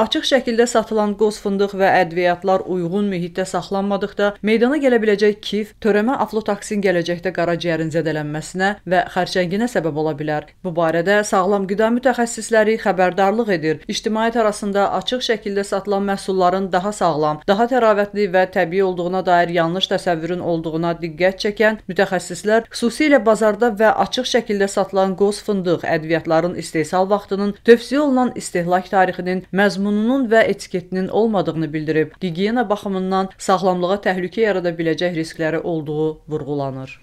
Açıq şəkildə satılan qoz fındıq və ədviyyatlar uyğun mühitdə saxlanmadıqda meydana gələ biləcək kif, törəmə aflotoksin gələcəkdə qaraciyərin zədələnməsinə və xərçənginə səbəb ola bilər. Bu barədə sağlam qida mütəxəssisləri xəbərdarlıq edir. İctimaiyyət arasında açıq şəkildə satılan məhsulların daha sağlam, daha təravətli və təbii olduğuna dair yanlış təsəvvürün olduğuna diqqət çəkən mütəxəssislər xüsusilə bazarda və açıq şəkildə satılan qoz fındıq ədviyyatların istehsal vaxtının tövsiyə olunan istehlak tarixinin məzmun məzmununun və etiketinin olmadığını bildirib, gigiyena baxımından sağlamlığa təhlükə yarada biləcək riskləri olduğu vurğulanır.